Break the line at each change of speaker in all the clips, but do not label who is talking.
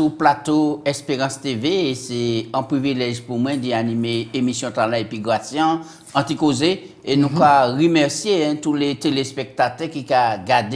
le plateau Espérance TV, et c'est un privilège pour moi d'y l'émission Tala Tala et et nous et mm -hmm. tous téléspectateurs téléspectateurs tous les téléspectateurs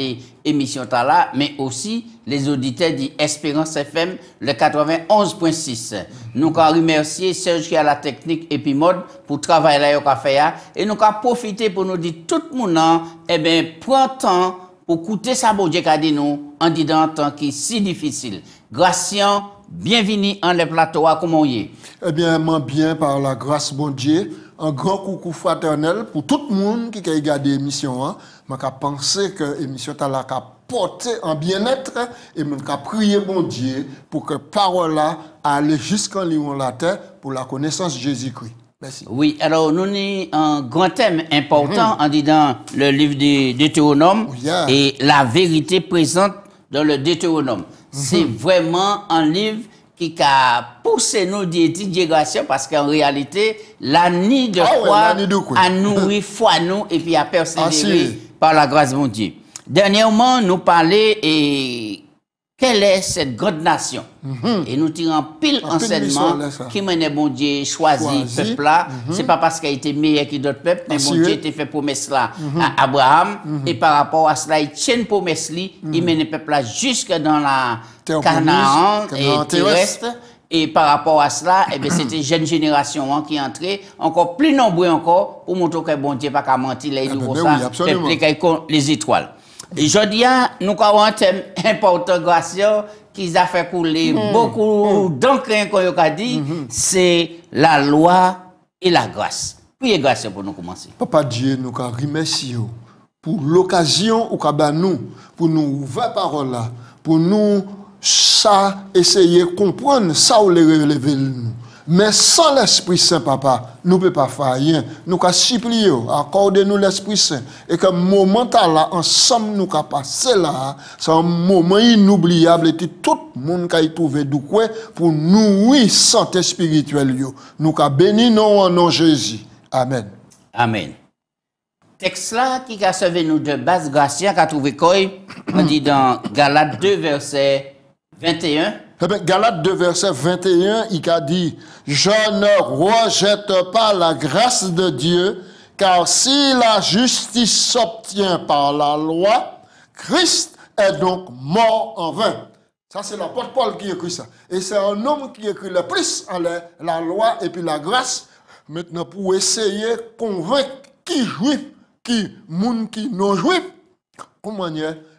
Émission mais regardé aussi les auditeurs d'Espérance FM le 91.6. Nous qu'a remercier Serge qui a la technique Epimode pour travailler' travail là nous ka feya, et nous allons profiter pour nous dire tout le monde, hein, eh ben prends temps pour coûter ça, bon Dieu, dit nous, en disant tant temps est si difficile. Gracien bienvenue en le plateau, comment y est? Eh
bien, moi, bien, par la grâce, bon Dieu, un grand coucou fraternel pour tout le monde qui a regardé l'émission. Je hein. pense que l'émission t'a porté porter en bien-être et je prie prier bon Dieu pour que parole là aille jusqu'en lion la terre pour la connaissance de Jésus-Christ. Oui, alors nous avons un grand thème important mhm. en
disant le livre du Deutéronome oh, et la vérité présente dans le Deutéronome. Mhm. C'est vraiment un livre qui a poussé nos digression parce qu'en réalité, la nuit de ah foi a nourri foi nous et puis a persévéré par la grâce de Dieu. Dernièrement, nous parler et quelle est cette grande nation mhm. Et nous tirons pile enseignement qui mène bon Dieu choisi ce peuple-là. Mhm. C'est pas parce qu'il a été meilleur que d'autres peuples, mais bon Dieu a fait promesse là mhm. à Abraham. Et par rapport à cela, il tient promesse là, il mène le peuple là jusque dans la Canaan et terrestre. Et par rapport à cela, eh c'était jeune génération hein, qui qui entrait, encore plus nombreux encore, pour montrer que bon Dieu pas qu'à mentir, les, eh ah, ben, ben oui, les étoiles. Aujourd'hui, hein, nous avons un thème important grâce qui a fait couler mm-hmm. beaucoup mm-hmm. d'encre qu'on a dit, mm-hmm. c'est la loi et la grâce. Priez grâce pour nous commencer.
Papa Dieu, nous remercions pour l'occasion ou nous, pour nous ouvrir parole là, pour nous ça essayer de comprendre ça ou les relever mais sans l'Esprit Saint, papa, nous ne pouvons pas faire rien. Nous pouvons supplier, accordez-nous l'Esprit Saint. Et que moment là, ensemble, nous pouvons passer là, c'est un moment inoubliable. Et tout le monde qui a trouvé du quoi pour nous, nourrir santé spirituelle. Nous pouvons bénir nos en nom Jésus. Amen. Amen.
Texte là qui a sauvé nous de base, Gracien, qui a trouvé quoi On dit dans Galates 2, verset 21.
Eh Galate 2, verset 21, il a dit, je ne rejette pas la grâce de Dieu, car si la justice s'obtient par la loi, Christ est donc mort en vain. Ça, c'est l'apôtre Paul qui écrit ça. Et c'est un homme qui écrit le plus en hein, la loi et puis la grâce, maintenant pour essayer de convaincre qui juif, qui monde qui non juif, comment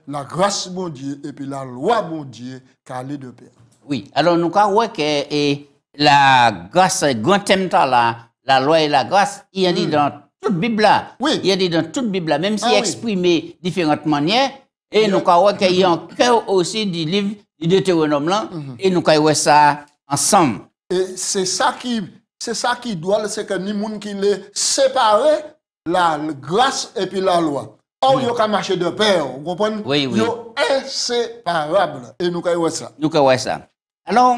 la grâce, mon Dieu, et puis la loi, mon Dieu, car de paix.
Oui. Alors, nous avons que la grâce, grand thème là, la loi et la grâce, il y a dit hmm. dans toute Bible là. Oui. Il y a dit dans toute Bible là, même s'il est ah exprimé de différentes manières. Et nous avons qu'il y a un cœur aussi du livre du Deutéronome là. Hmm. Et nous avons ça ensemble.
Et c'est ça qui, c'est ça qui doit, c'est que ni nous qui les séparé la grâce et puis la loi. Or, hmm. a un marché de pair, vous comprenez?
Oui, oui. Ils sont
inséparables. Et nous avons ça.
Nous avons ça. Alors,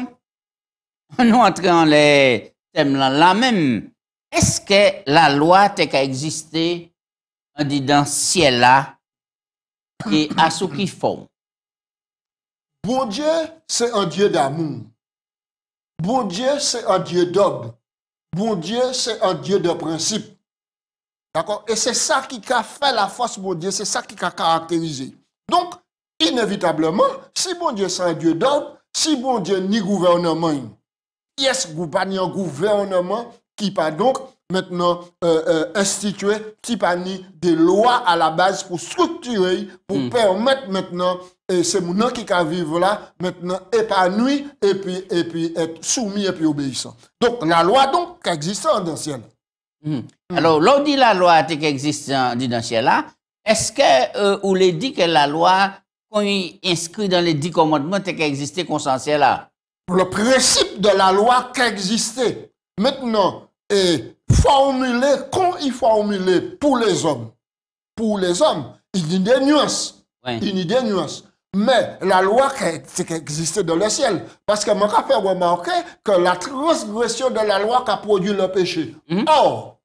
nous entrons dans les thèmes là, même. Est-ce que la loi t'a existé, on
dit dans ciel là, et à ce qui font? Bon Dieu, c'est un Dieu d'amour. Bon Dieu, c'est un Dieu d'ordre. Bon Dieu, c'est un Dieu de principe. D'accord Et c'est ça qui a fait la force, bon Dieu. C'est ça qui a caractérisé. Donc, inévitablement, si bon Dieu, c'est un Dieu d'ordre, si bon Dieu ni gouvernement, yes, gouvernement, gouvernement qui pas donc maintenant euh, euh, institué, qui pas ni des lois à la base pour structurer, pour hmm. permettre maintenant et c'est mon qui vivent vivre là maintenant épanoui et puis et puis être soumis et puis obéissant. Donc la loi donc qui existe en le hmm. Hmm. Alors l'on dit la loi qui existe
en le là, est-ce que vous euh, on dit que la loi qu'on inscrit dans les dix commandements, qui existait consensuel là.
Le principe de la loi qui existait. Maintenant, est formulé, quand il formuler pour les hommes, pour les hommes, il y a des nuances. Il y a des nuances. Mais la loi qui, existait dans le ciel. Parce que m'a fait remarquer que la transgression de la loi qui a produit le péché. Mhm. Or,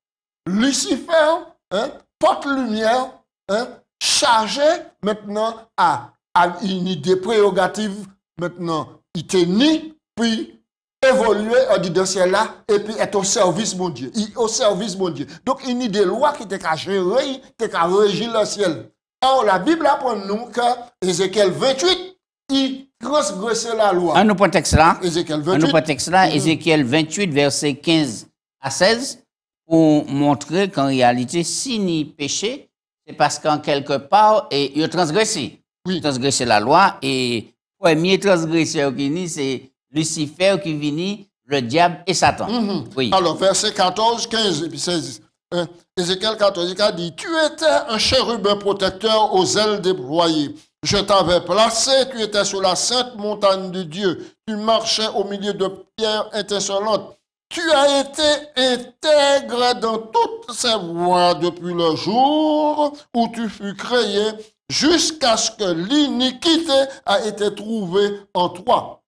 Lucifer, hein, porte-lumière, hein, chargé maintenant à a une idée prérogative maintenant, il était ni, puis évoluer au dans ciel là et puis être au service, mon Dieu. Il, au service, mon Dieu. Donc, une des loi qui était gérer, était le ciel. Alors la Bible apprend nous que Ézéchiel 28, il transgressait la loi. Un nous
texte là. Ézéchiel 28. 28, verset 15 à 16, pour montrer qu'en réalité, si ni péché, c'est parce qu'en quelque part, et il transgressé oui. transgresser la loi. Et premier transgresseur qui vient, c'est Lucifer qui vient, le diable et Satan. Mhm.
oui. Alors, verset 14, 15 et puis 16. Hein. Ézéchiel 14, il dit, tu étais un chérubin protecteur aux ailes déployées. Je t'avais placé, tu étais sur la sainte montagne de Dieu. Tu marchais au milieu de pierres étincelantes. Tu as été intègre dans toutes ces voies depuis le jour où tu fus créé jusqu'à ce que l'iniquité a été trouvée en toi.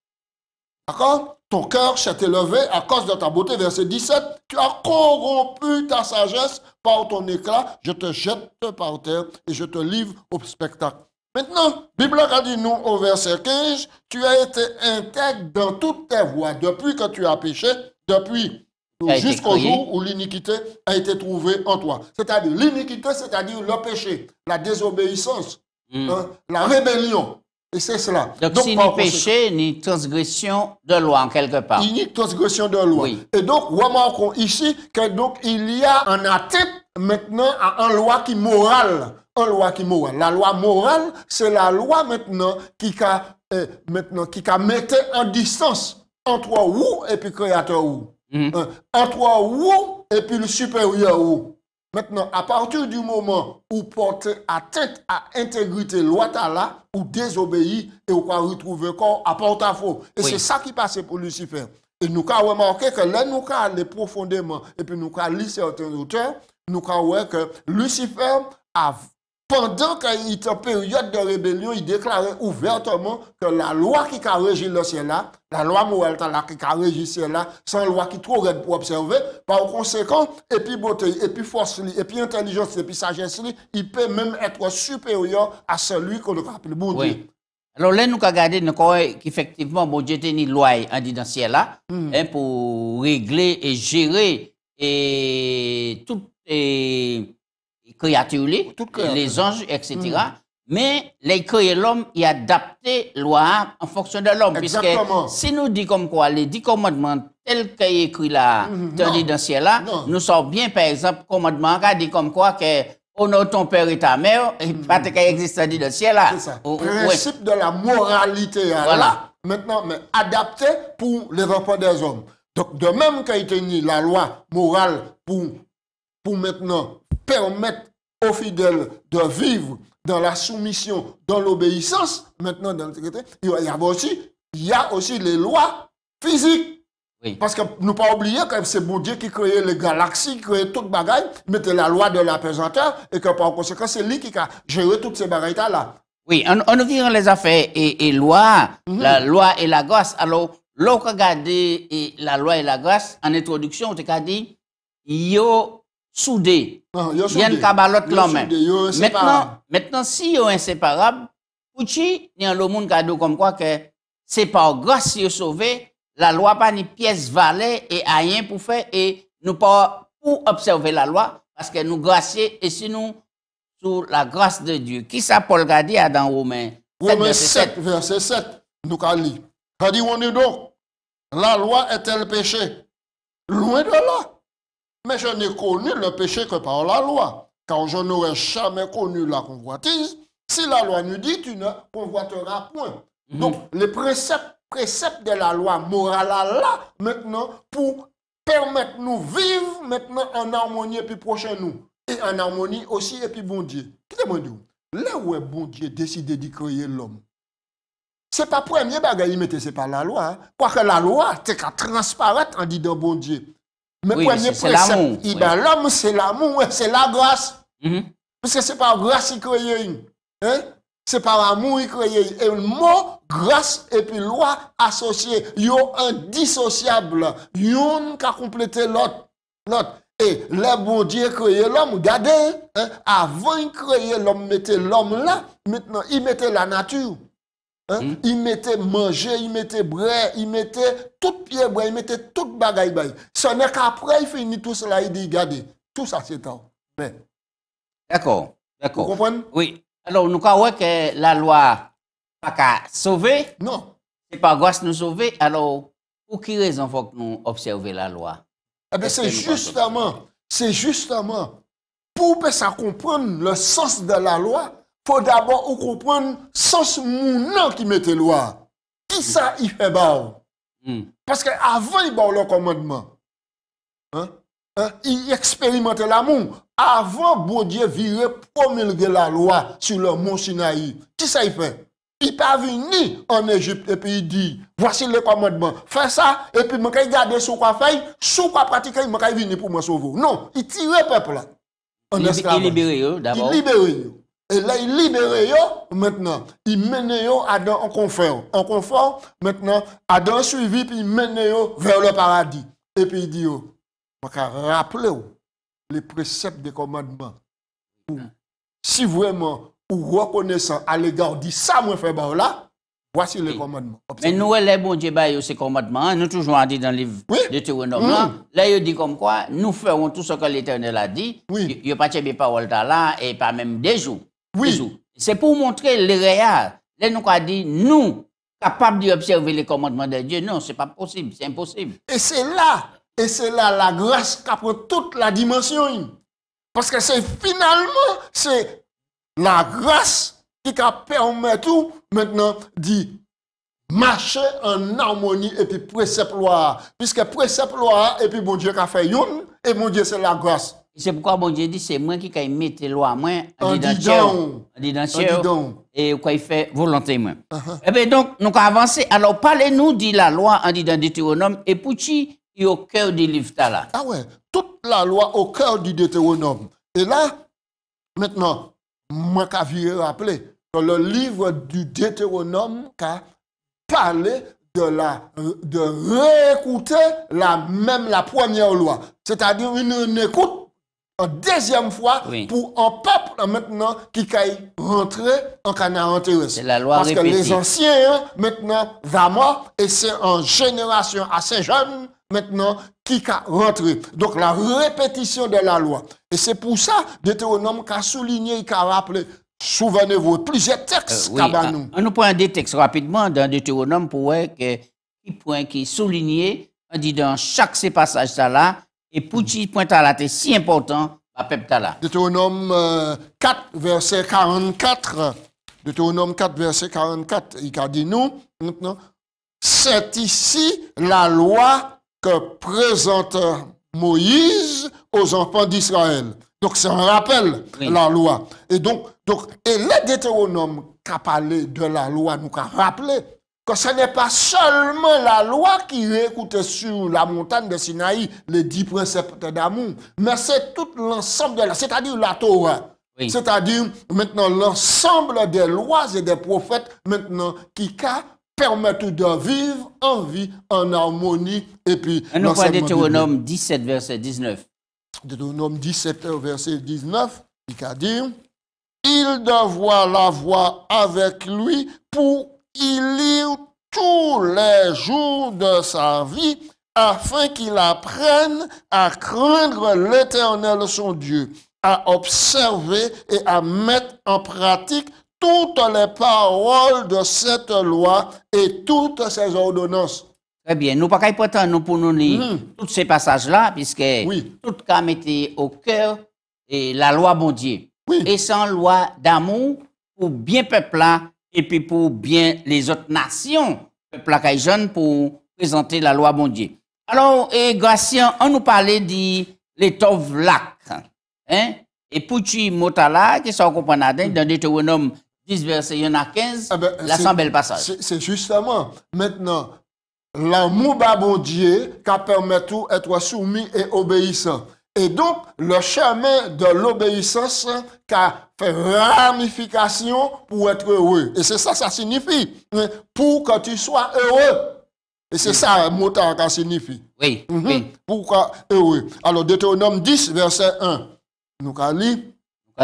D'accord Ton cœur s'est élevé à cause de ta beauté. Verset 17. Tu as corrompu ta sagesse par ton éclat. Je te jette par terre et je te livre au spectacle. Maintenant, Bible a dit nous au verset 15, tu as été intègre dans toutes tes voies depuis que tu as péché, depuis jusqu'au jour où l'iniquité a été trouvée en toi. C'est-à-dire l'iniquité, c'est-à-dire le péché, la désobéissance, hmm. hein, la rébellion. Et c'est cela. Donc, ni péché, ni
transgression de loi, en quelque part. Ni
transgression de loi. Et donc, remarquons ici que il y a un atteint maintenant à une loi qui morale. Une loi qui morale. La loi morale, c'est la loi maintenant qui a, mis euh, maintenant, qui en distance entre vous et puis créateur où. Entre mhm. et puis le supérieur où Maintenant, à partir du moment où porte atteinte à intégrité loi là, ou désobéit et ou quoi retrouver corps à porte à faux. Et c'est ça qui passait pour Lucifer. Et nous avons remarqué que là, nous avons allé profondément et puis nous avons lu certains auteurs, nous avons que Lucifer a pendant qu'il était en période de rébellion, il déclarait ouvertement que la loi qui a régi le ciel là, la loi morale qui a régi le ciel là, une loi qui est trop raide pour observer, par conséquent, et puis beauté, et puis force, et puis intelligence, et puis sagesse, il peut même être supérieur à celui qu'on appelle bon Dieu. Oui.
Alors là, nous regardons nous qu'effectivement, bon Dieu a une loi en dit dans ciel là, hmm. hein, pour régler et gérer et tout. Et créatures, les anges, etc. Hmm. Mais les créer l'homme et adapter loi en fonction de l'homme. Puisque si nous dit comme quoi les dix commandements tels qu'il est écrit là, mm ciel hmm. là, nous sommes bien, par exemple, commandement qui dit comme quoi que honore ton père et ta mère, il mm pas qu'il existe dans le ciel là. C'est ça. Le Principe
de la moralité. Hein, voilà. Maintenant, mais adapté pour les rapports des hommes. Donc, de même qu'il a ni la loi morale pour pour maintenant permettre aux fidèles de vivre dans la soumission, dans l'obéissance, maintenant dans le il y a aussi, il y a aussi les lois physiques. Parce que nous pas oublier que c'est bon Dieu qui crée les galaxies, qui crée toute mais mettait la loi de la pesanteur, et que par conséquent, c'est lui qui a géré toutes ces bagailles-là.
Oui, en ouvrant les affaires et, loi, mhm. la loi et la grâce. Alors, l'on regarde la loi et la grâce, en introduction, on t'a dit, yo soudé. Il y a l'homme. Maintenant, maintenant, si vous êtes inséparable, vous y le monde comme quoi que c'est par grâce que vous sauvé, la loi pas ni pièce valée et a rien pour faire et nous pas pour observer la loi parce que nous grâce et si nous sous la grâce de Dieu. Qui ça Paul a dit dans Romains Romain 7,
verset 7, nous a dit. Quand dit donc, la loi est-elle péché Loin de là. Mais je n'ai connu le péché que par la loi, car je n'aurais jamais connu la convoitise si la loi nous dit tu ne convoiteras point. Mhm. Donc les préceptes, préceptes de la loi morale là maintenant pour permettre nous vivre maintenant en harmonie et puis prochain nous. Et en harmonie aussi et puis bon Dieu. Qui Là où est bon Dieu décidé de créer l'homme. n'est pas premier bagage, mais ce c'est pas la loi. Parce hein. que la loi, c'est qu'à transparaître en disant bon Dieu.
Mais premier l'homme,
c'est l'amour, c'est la grâce. Mm-hmm. Parce que c'est par pas grâce qui crée. Hein? c'est par pas l'amour qui crée. Et le mot grâce et puis loi associée, ils sont indissociables. Ils ont qu'à compléter l'autre. L'autre. Et le bon Dieu créé l'homme, regardez, hein? avant il créait l'homme, mettait l'homme là, maintenant il mettait la nature. Hein? Hmm? Il mettait manger, il mettait bras, il mettait tout pied il mettait toute bagaille. bagaille. Ce n'est qu'après, il finit tout cela, il dit, regardez, tout ça c'est temps.
Mais... D'accord, d'accord. Vous comprenez? Oui. Alors, nous croyons que la loi n'est pas sauver. Non. C'est pas grâce nous sauver. Alors, pour quelle raison faut que nous observions la loi?
Eh bien, c'est justement, c'est justement pour que ça comprenne le sens de la loi faut d'abord comprendre sens mounan qui mette loi. Qui ça il fait hmm. Parce que avant il bat le commandement. Hein? hein? Il expérimentait l'amour. Avant bon Dieu virait promulguer la loi sur le mont Sinaï. Qui ça il fait? Il pas venu en Égypte et puis il dit, voici le commandement, fais ça, et puis je vais garder ce qu'on fait, ce qu'on pratique, je vais venir pour me sauver. Non, il tire le peuple là. il libère. d'abord. Il libéré. Et là, il libère maintenant. Il mène Adam en confort. En confort, maintenant, Adam suivi, puis il mène vers le paradis. Et puis il dit, yo, rappeler oh, les préceptes des commandements. Si vraiment, ou reconnaissant à l'égard dit ça, moi, fait là, voici les commandements. Mais
nous, les bons Dieu, bah, ces commandements, hein, nous toujours dit dans le livre de Théonome, mm. là, il dit comme quoi, nous ferons tout ce que l'Éternel a dit, il n'y a pas de parole là, et pas même des jours. Oui. C'est pour montrer le réel. Là, nous avons dit, nous, capables d'observer les commandements de Dieu. Non, ce n'est pas possible, c'est impossible.
Et c'est là, et c'est là la grâce qui prend toute la dimension. Parce que c'est finalement, c'est la grâce qui permet tout maintenant de marcher en harmonie et puis précepte Puisque précepte et puis mon Dieu fait et mon Dieu c'est la grâce.
C'est pourquoi bon Dieu dit c'est moi qui ai mettre loi moi en et quoi il fait volontairement uh-huh. eh bien donc nous avons avancé. Alors parlez-nous de la loi en le Deutéronome et pour qui est au cœur du livre là.
Ah ouais, toute la loi au cœur du Deutéronome. Et là maintenant moi qu'aviez rappeler dans le livre du Deutéronome a parlé de, la, de réécouter la même la première loi, c'est-à-dire une écoute en deuxième fois pour un peuple maintenant qui caille rentrer en Canaan C'est La loi Parce que les anciens maintenant mort et c'est en génération assez jeune maintenant qui a rentré. Donc la répétition de la loi. Et c'est pour ça Deutéronome a souligné, a rappelé souvenez-vous plusieurs textes euh,
On nous prend des textes rapidement dans Deutéronome pour voir que point qui souligné, on dit dans chaque ces passages là
et Pouti la tête, si important à Peptala. Deutéronome 4, verset 44. Deutéronome 4, verset 44, il a dit nous, maintenant, c'est ici la loi que présente Moïse aux enfants d'Israël. Donc c'est un rappel, la loi. Et donc, donc et les Deutéronomes qui parlent parlé de la loi nous a rappelé que ce n'est pas seulement la loi qui écoute sur la montagne de Sinaï les dix principes d'amour, mais c'est tout l'ensemble de la, c'est-à-dire la Torah. C'est-à-dire maintenant l'ensemble des lois et des prophètes maintenant qui permettent de vivre en vie, en harmonie. Et puis, nous parle de 17, verset 19. Deutéronome 17, verset 19, qui a dit, il la l'avoir avec lui pour il lit tous les jours de sa vie afin qu'il apprenne à craindre l'Éternel son Dieu, à observer et à mettre en pratique toutes les paroles de cette loi et toutes ses ordonnances. Très eh bien, nous pas nous pour nous lire mm-hmm. tous ces passages-là,
puisque oui. tout comme était au cœur et la loi bon Dieu. Oui. Et sans loi d'amour ou bien peuple et puis pour bien les autres nations, le placage pour présenter la loi bon Alors, et Gracien, on nous parlait de l'étoffe lac. Hein? Et Pouchi Motala, qui s'en comprend dans Deutéronome 10, verset 1 à 15, a eh ben, la sans belle passage.
C'est justement, maintenant, l'amour bon Dieu qui permet tout être soumis et obéissant. Et donc, le chemin de l'obéissance qui fait ramification pour être heureux. Et c'est ça, ça signifie. Pour que tu sois heureux. Et c'est ça, mot signifie. Oui. Mm oui. Pour heureux. Alors, Deutéronome 10, verset 1. Nous allons lire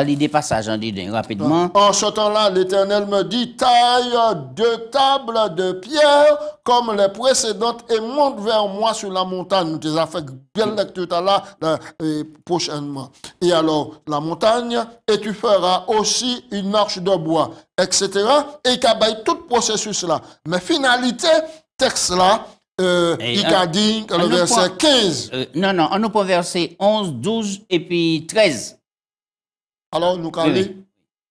des passage en hein,
dit rapidement.
En ce temps-là, l'Éternel me dit, taille deux tables de pierre comme les précédentes et monte vers moi sur la montagne. Nous t'es fait belle lecture là prochainement. Et alors, la montagne, et tu feras aussi une marche de bois, etc. Et il tout processus là. Mais finalité, texte là, euh, il a dit, le verset 15. Euh, non,
non, on nous peut verset 11, 12 et puis 13. Alors, nous allons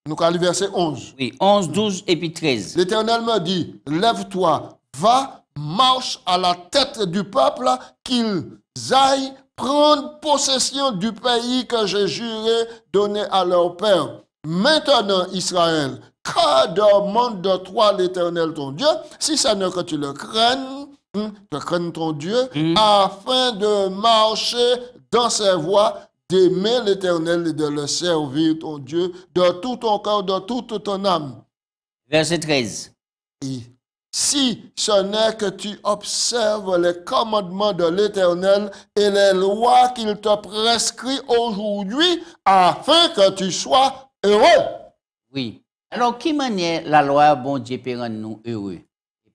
nous verset 11. Oui, 11, 12 et puis 13. L'Éternel me dit, lève-toi, va, marche à la tête du peuple, qu'ils aillent prendre possession du pays que j'ai juré donner à leur père. Maintenant, Israël, car demande de toi l'Éternel ton Dieu, si ce n'est que tu le craignes, tu craignes ton Dieu, mm. afin de marcher dans ses voies d'aimer l'Éternel et de le servir, ton Dieu, de tout ton corps, de toute ton âme. Verset 13. si ce n'est que tu observes les commandements de l'Éternel et les lois qu'il te prescrit aujourd'hui, afin que tu sois heureux.
Oui. Alors, qui manière la loi, bon Dieu, rendre nous heureux?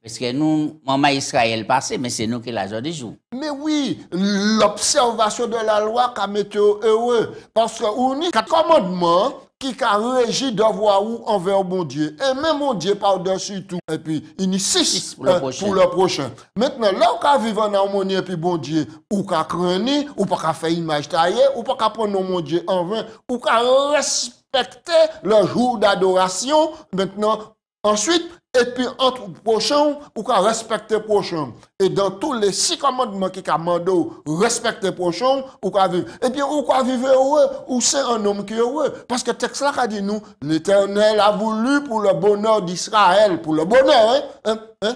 Parce que nous, maman Israël passé, mais c'est nous qui la jours.
Mais oui, l'observation de la loi a été heureux. Parce que nous avons a commandement qui a régi devoir ou envers mon Dieu. Et même mon Dieu par-dessus tout. Et puis, il y six euh, pour, le prochain. Maintenant, là où vivre en harmonie avec puis bon Dieu, ou qu'à craindre, ou pas qu'à fait image taillée, ou pas qu'à prendre mon Dieu en vain, ou qu'à respecter le jour d'adoration. Maintenant, Ensuite, et puis entre prochain, ou qu'à respecter prochain. et dans tous les six qui qui respecter mando, respecter vivre. ou vivre et puis, ou qu'à vivre heureux ou c'est qui qui heureux. Parce que que texte là qu'a dit nous, l'Éternel a voulu pour le bonheur d'Israël, pour le bonheur, hein, hein, hein,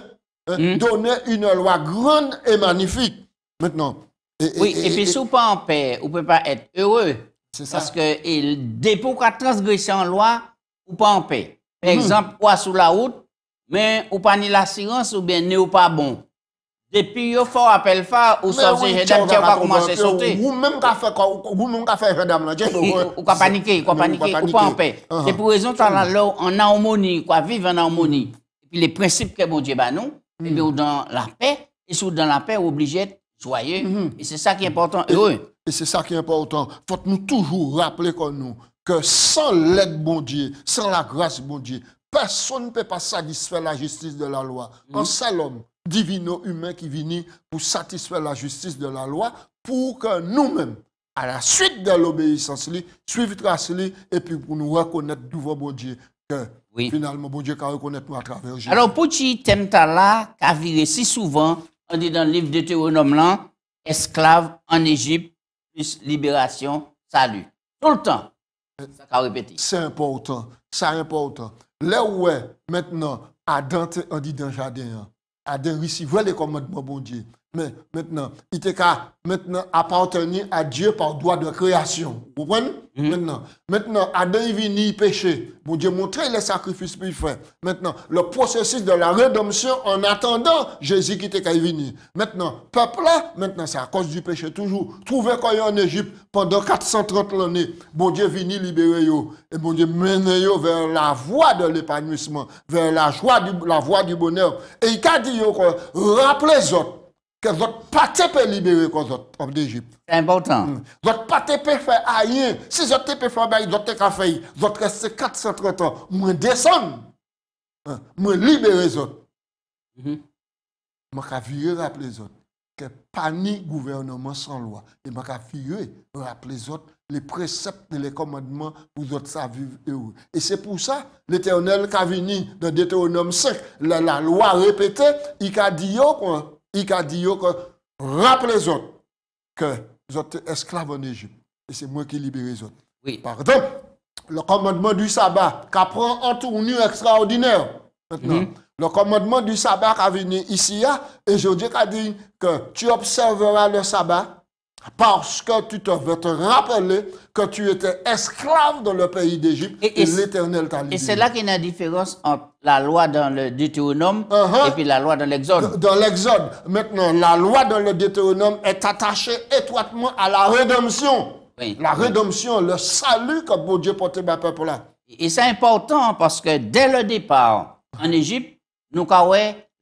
hmm. donner une loi grande et magnifique. Maintenant. Et, et, oui, et, puis sous
pas en paix, ou peut pas être heureux. C'est ça. Parce que dépôt qu'a transgressé en loi, ou pas en paix. Par mhm. exemple, quoi sous la route, mais ou pas ni l'assurance ou bien ne ou pas bon. Depuis, il faut appel fa ou sauf ces gendarmes qui pas commencé à sauter. Ou même qu'a fait ou même qu'a fait gendarme là, ou qu'a paniquer? ou qu'a paniquer? ou pas en paix. Uh-huh. C'est pour raison que là en harmonie, quoi vivre en harmonie. Mm. Et puis les principes que bon Dieu va nous, mm. et bien dans la paix et sous dans la paix obligé de joyeux mm-hmm. et c'est ça qui est important Et
c'est ça qui est important. Faut nous toujours rappeler comme nous que sans l'aide bon Dieu, sans la grâce bon Dieu, personne ne peut pas satisfaire la justice de la loi. Mm. Un c'est l'homme divino-humain qui vient pour satisfaire la justice de la loi, pour que nous-mêmes, à la suite de l'obéissance, suivre trace et puis pour nous reconnaître devant bon Dieu que finalement bon Dieu reconnaître nous à travers Alors
pour qui thème là, a viré si souvent, on dit dans le livre de Théronome esclave en Égypte plus libération, salut. Tout le temps. C'est important.
C'est important. Là où est maintenant, Adam dit dans le jardin. Hein. Adam recevait les commandements, bon Dieu. Mais maintenant, il te maintenant appartenir à Dieu par droit de création. Vous comprenez mhm. Maintenant, maintenant Adam est venu pécher. Bon Dieu montrer les sacrifices qu'il fait. Maintenant, le processus de la rédemption en attendant Jésus qui était venu. Maintenant, peuple là, maintenant c'est à cause du péché toujours. Trouver qu'on est en Égypte pendant 430 années. Bon Dieu venu libérer eux. Et bon Dieu mène eux vers la voie de l'épanouissement, vers la joie la voie du bonheur. Et il a dit rappelez vous que votre parti peut libérer comme autres d'Égypte. C'est important. Vous hmm. Votre pas peut faire rien. Si votre peut faire rien, votre café, faire, votre reste 430 ans, moins descends. Hmm. Vous libérer les autres. Mhm. Je vais rappelle rappeler les autres que pas ni gouvernement sans loi. Et je vais rappelle rappeler les autres les préceptes et les commandements pour vous autres vivre heureux. Et c'est pour ça, l'Éternel qui a venu dans Deutéronome 5, la, la loi répétée, il a dit, quoi, il a dit que rappelez Rappelez-vous autres que vous êtes esclaves en Égypte. Et c'est moi qui libère les autres. Oui. Pardon. Le commandement du sabbat qui prend un tournure extraordinaire. Mhm. le commandement du sabbat qui a venu ici, et je dis dit que tu observeras le sabbat parce que tu te veux te rappeler que tu étais esclave dans le pays d'Égypte et, et l'Éternel t'a libéré. Et c'est là
qu'il y a une différence entre la loi dans le Deutéronome uh-huh. et puis la loi dans
l'Exode. Dans l'Exode. Maintenant, la loi dans le Deutéronome est attachée étroitement à la rédemption. La rédemption, le salut que bon Dieu portait ma peuple là.
Et c'est important parce que dès le départ, en Égypte, nous avons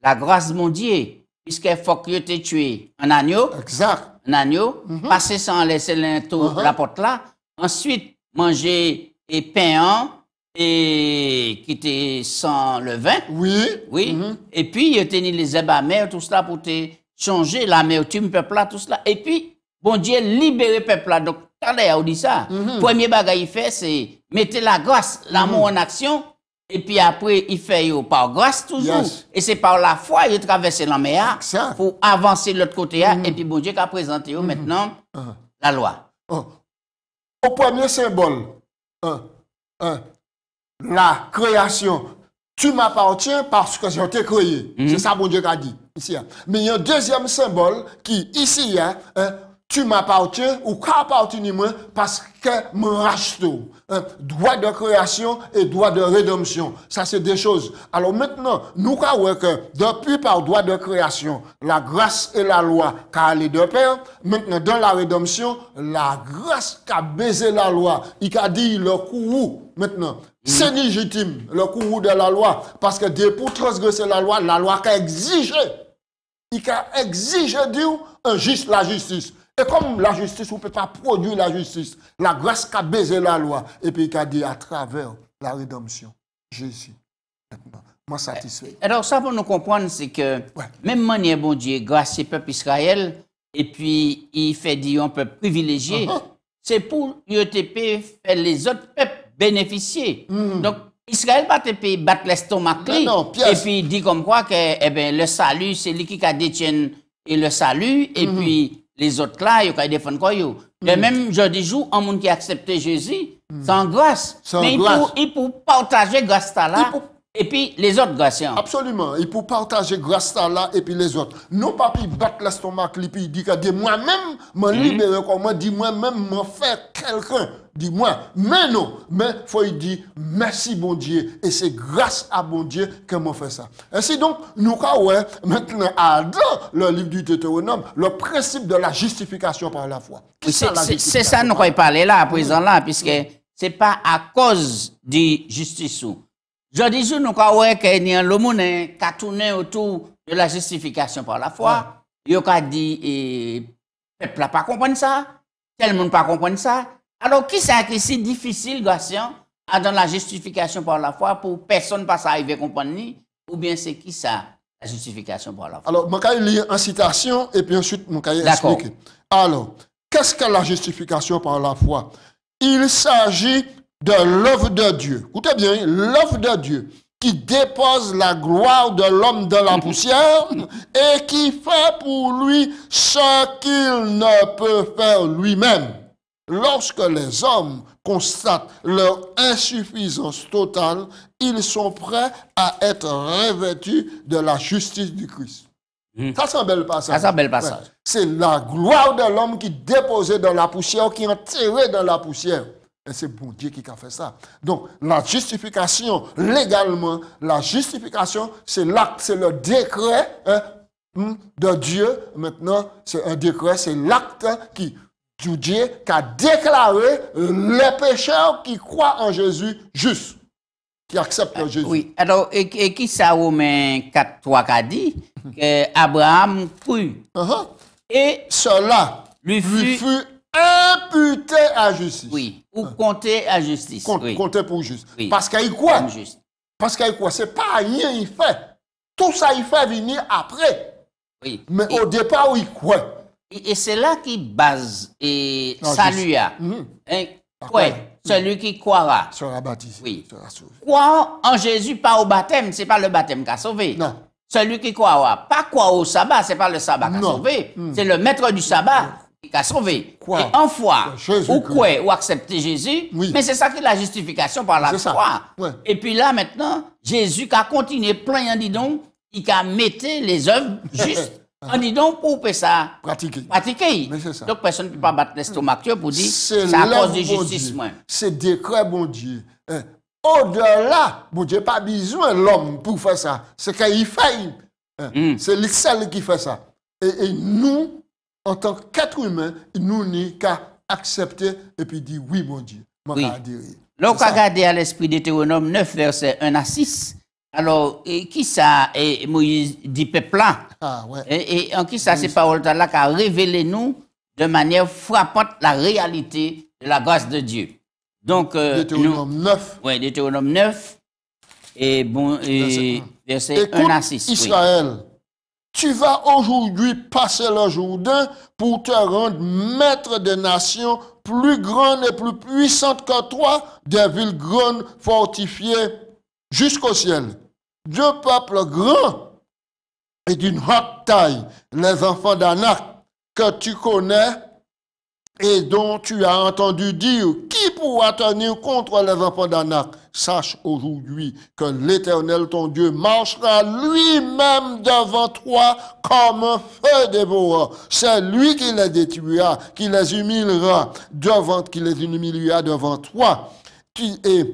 la grâce mondiale puisqu'il faut que tu tué un agneau. Exact. Un agneau, mhm. passer sans laisser mhm. la porte là. Ensuite, manger et pain et quitter sans vin. Oui. Oui. Mhm. Et puis, il tenir les herbes amères, tout cela pour te changer l'amertume, peuple tout cela. Et puis, bon Dieu, libérer peuple là. Donc, t'as on dit ça. Premier bagage, il fait, c'est mettre la grâce, l'amour en action et puis après, il fait par grâce toujours. Et c'est par la foi qu'il traverse la mer hein, pour avancer de l'autre côté. Hein. Mm-hmm. Et puis bon Dieu qui a présenté maintenant
mm-hmm. uh-huh. la loi. Oh. Au premier symbole, la création. Tu m'appartiens parce que je t'ai créé. Mm-hmm. C'est ça bon Dieu qui a dit. Hein. Mais il y a un deuxième symbole qui, ici, hein, tu m'appartiens ou qu'appartiens moi parce que me rachète un hein, droit de création et droit de rédemption. Ça, c'est deux choses. Alors maintenant, nous vu que depuis par droit de création, la grâce et la loi qui les de pair, maintenant dans la rédemption, la grâce qui a baisé la loi, il a dit le courroux maintenant. Mm. C'est légitime, le courroux de la loi, parce que pour transgresser la loi, la loi qui a exigé, il a exigé, Dieu, un juste la justice. Et comme la justice, on ne peut pas produire la justice, la grâce qui a baisé la loi, et puis qui a dit à travers la rédemption, Jésus, maintenant, satisfait. Eh, alors ça, pour nous comprendre, c'est que
même manière, bon Dieu, grâce au peuple Israël, et puis il fait dire un peuple privilégié, uh-huh. c'est pour l'UTP e faire les autres peuples bénéficier. Hmm. Donc, Israël bat et puis bat l'estomac et puis il dit comme quoi que eh ben, le salut, c'est lui qui détient et le salut, et hmm. puis les autres là, ils ne défendu quoi. Mm. Mais même je dis, jour, un monde qui a accepté Jésus, mm. sans grâce. Mais grâce. il pour
partager grâce à là. Et puis les autres grâces. Absolument. Il pour partager grâce à là et puis les autres. Non, pas puis battre l'estomac, puis il dit que moi-même, je libère comment, moi-même, m'en mm. fais quelqu'un dit moi. Mais non, mais faut il dire merci bon Dieu. Et c'est grâce à bon Dieu que m'a fait ça. Ainsi donc, nous avons maintenant dans le livre du Deutéronome, le principe de la justification par la foi. C'est
ça, nous avons parler là, à présent là, mm. puisque c'est pas à cause de justice. Je dis nous avons qu'il y a monde hein, qui a tourné autour de la justification par la foi. Il a dit, peuple n'a pas compris ça, tel monde pas compris ça. Alors, qui ça est si difficile, à donner la justification par la foi pour personne pas arriver à comprendre ou bien c'est qui ça, la justification
par la foi? Alors, mon vais lire en citation et puis ensuite, je vais expliquer. Alors, qu'est-ce que la justification par la foi? Il s'agit de l'œuvre de Dieu. Écoutez bien, l'œuvre de Dieu qui dépose la gloire de l'homme dans la poussière et qui fait pour lui ce qu'il ne peut faire lui-même. Lorsque les hommes constatent leur insuffisance totale, ils sont prêts à être revêtus de la justice du Christ. Hmm. Ça, c'est un bel passage. C'est la gloire de l'homme qui déposait dans la poussière, qui enterrait dans la poussière. Et c'est bon Dieu qui a fait ça. Donc, la justification, légalement, la justification, c'est l'acte, c'est le décret hein, de Dieu. Maintenant, c'est un décret, c'est l'acte qui Dieu qui a déclaré les pécheurs qui croient en Jésus juste,
qui acceptent ah, Jésus. Oui, alors, et, qui ça, Romain 4, 3 a dit que Abraham uh-huh. Et cela lui fut,
imputé à justice. Oui, ou uh-huh. compté à justice. Compté pour juste. Parce qu'il croit. Parce qu'il croit. C'est pas rien il fait. Tout ça, il fait venir après. Oui. Mais au départ, il croit. Et c'est là qui base
et salue, mhm. hein? à. celui qui croira. Sera baptisé. Oui. Sera en Jésus, pas au baptême, c'est pas le baptême qui a sauvé. Non. Celui qui croira, pas quoi au sabbat, c'est pas le sabbat qui a sauvé. Hmm. C'est le maître du sabbat qui a sauvé. Quoi? Et en foi, ou quoi, ou accepter Jésus, mais c'est ça qui est la justification par la foi. Et puis là, maintenant, Jésus qui a continué plein, dis donc, il a metté les œuvres justes. Ah. On dit donc, pour peut ça pratiquer. Donc, personne ne peut pas battre l'estomac pour dire c'est à cause de justice.
c'est décret, mon Dieu. Hein. Au-delà, bon Dieu, pas besoin l'homme pour faire ça. C'est qu'il fait. Hein. Hmm. C'est l'excel qui fait ça. Et, nous, en tant qu'êtres humains, nous n'y qu'à accepter et puis dire oui, mon Dieu. Oui. Donc, regardez à l'esprit de
d'Hétéronome 9, verset 1 à 6. Alors, et qui ça, et Moïse dit peuple ah, et, en qui ça, c'est ces paroles-là qui a révélé nous de manière frappante la réalité de la grâce de Dieu. Donc, euh, Deutéronome 9. Oui, Deutéronome 9, et bon, verset, 1 à Israël,
tu vas aujourd'hui passer le Jourdain pour te rendre maître des nations plus grandes et plus puissantes que toi, des villes grandes fortifiées jusqu'au ciel. Deux peuples grands et d'une haute taille, les enfants d'Anak, que tu connais et dont tu as entendu dire, qui pourra tenir contre les enfants d'Anak Sache aujourd'hui que l'Éternel ton Dieu marchera lui-même devant toi comme un feu bois. C'est lui qui les détruira, qui les humiliera devant, qui les humiliera devant toi. Tu es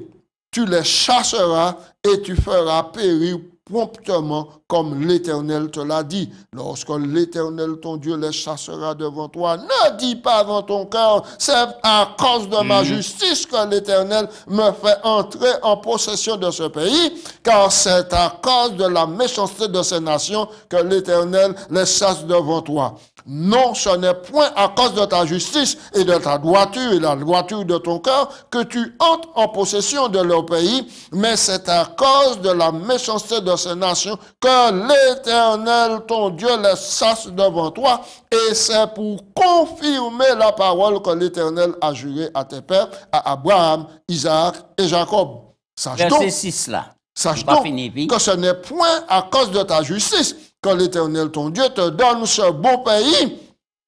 tu les chasseras et tu feras périr promptement comme l'Éternel te l'a dit. Lorsque l'Éternel ton Dieu les chassera devant toi, ne dis pas dans ton cœur, c'est à cause de ma mm. justice que l'Éternel me fait entrer en possession de ce pays, car c'est à cause de la méchanceté de ces nations que l'Éternel les chasse devant toi. Non, ce n'est point à cause de ta justice et de ta droiture et la droiture de ton cœur que tu entres en possession de leur pays, mais c'est à cause de la méchanceté de ces nations que l'Éternel, ton Dieu, les chasse devant toi. Et c'est pour confirmer la parole que l'Éternel a jurée à tes pères, à Abraham, Isaac et Jacob. Sache Verset donc, là. Sache que ce n'est point à cause de ta justice quand l'Éternel ton Dieu te donne ce beau pays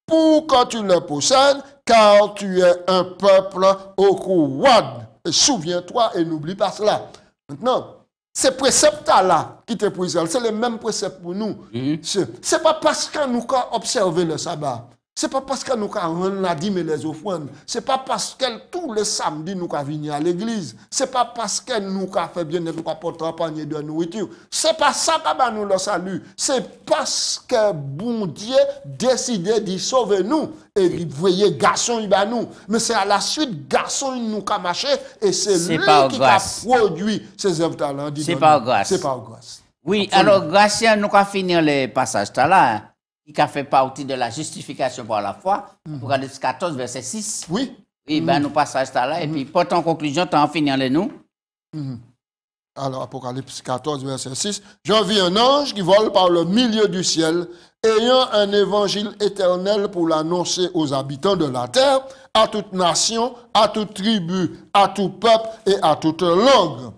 pour que tu le possèdes, car tu es un peuple au courant. Souviens-toi et n'oublie pas cela. Maintenant, ces préceptes-là qui te c'est les mêmes préceptes pour nous. Mm-hmm. Ce n'est pas parce que nous avons observé le sabbat, ce n'est pas parce que nous avons la dîme et les offrandes. Ce n'est pas parce que tous les samedis nous avons venu à l'église. Ce n'est pas parce qu'elle nous a fait bien et nous a porté un panier de nourriture. Ce n'est pas ça que nous le salut. C'est parce que bon Dieu décidé de sauver nous. Et vous voyez, garçon, il nous. Mais c'est à la suite, garçon, il nous a marché. Et c'est lui qui a produit ces œuvres talents. C'est pas grâce. C'est pas grâce.
Oui, alors grâce nous, finir fini le passage là. Hein qui a fait partie de la justification par la foi, mhm. Apocalypse 14, verset 6. Oui. Oui, ben, mhm. nous passons à là. Et mhm. puis, pour ton conclusion, tu en finis les nous.
Alors, Apocalypse 14, verset 6. Je vis un ange qui vole par le milieu du ciel, ayant un évangile éternel pour l'annoncer aux habitants de la terre, à toute nation, à toute tribu, à tout peuple et à toute langue.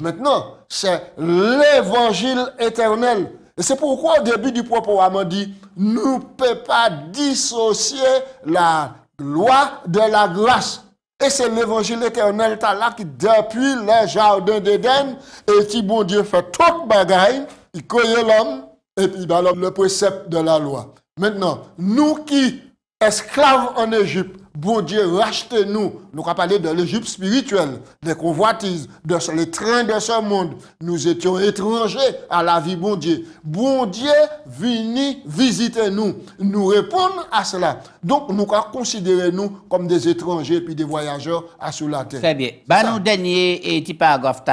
Maintenant, c'est l'évangile éternel c'est pourquoi au début du propos, on dit, nous ne pouvons pas dissocier la loi de la grâce. Et c'est l'évangile éternel là qui, depuis le jardin d'Éden, et qui, bon Dieu, fait toute bagaille, il connaît l'homme, et puis l'homme ben, le précepte de la loi. Maintenant, nous qui esclaves en Égypte, Bon Dieu, rachetez-nous. Nous avons parlé de l'Égypte spirituelle, des convoitises, de les trains de ce monde. Nous étions étrangers à la vie, bon Dieu. Bon Dieu, venez visiter nous. Nous répondre à cela. Donc, nous avons considéré nous comme des étrangers puis des voyageurs à sous la terre. Très bien. Bah, nous, dernier eh, et paragraphe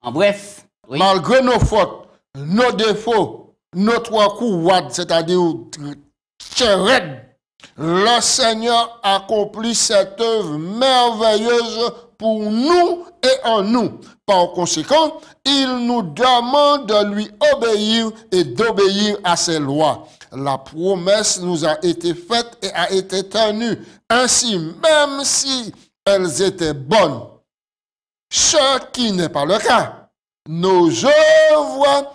En bref. Malgré nos fautes, nos défauts, nos trois coups, c'est-à-dire, euh, très le Seigneur accomplit cette œuvre merveilleuse pour nous et en nous. Par conséquent, il nous demande de lui obéir et d'obéir à ses lois. La promesse nous a été faite et a été tenue. Ainsi, même si elles étaient bonnes, ce qui n'est pas le cas, nos œuvres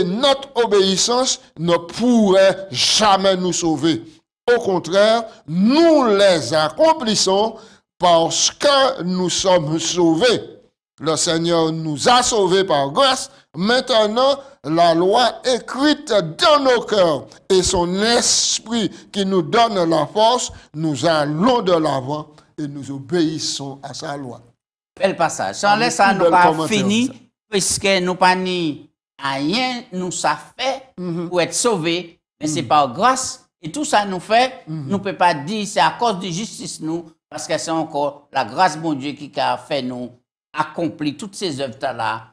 et notre obéissance ne pourraient jamais nous sauver. Au contraire, nous les accomplissons parce que nous sommes sauvés. Le Seigneur nous a sauvés par grâce. Maintenant, la loi écrite dans nos cœurs et son esprit qui nous donne la force, nous allons de l'avant et nous obéissons à sa loi.
Bel passage. ça nous pas fini, puisque nous pas ni rien, nous ça fait mhm. pour être sauvés, mais c'est mhm. par grâce et tout ça nous fait, mhm. nous ne pouvons pas dire c'est à cause de justice, nous, parce que c'est encore la grâce de mon Dieu qui a fait nous accomplir toutes ces œuvres-là,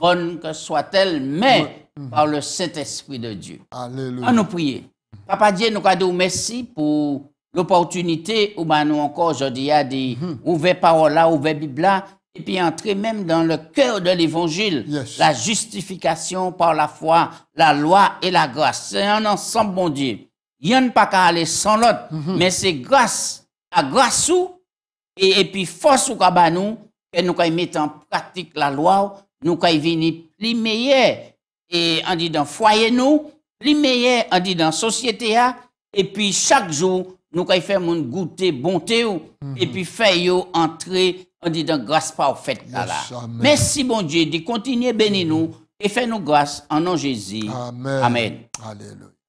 bonnes que soient-elles, mais mhm. par le Saint-Esprit de Dieu. Alléluia. À nous prier. Papa Dieu, nous cadeau, merci pour l'opportunité où ben, nous encore aujourd'hui a dit mm ouvert parole là, ouvert Bible et puis entrer même dans le cœur de l'évangile, la justification par la foi, la loi et la grâce. C'est un ensemble, bon Dieu a pas qu'à aller sans l'autre, mhm. mais c'est grâce à grâce ou, et, puis force ou kaba nous, que nous y mettre en pratique la loi, nous y venir plus meilleur, et en dit dans foyer nous, plus meilleur, en dit dans société, et puis chaque jour, nous y faire mon goûter bonté ou, mhm. et puis faire yo entrer, on dit dans grâce par là. Yes, Merci bon Dieu, de continuer bénir mhm. nous, et fais-nous grâce en nom Jésus. Amen. Amen. Alléluia.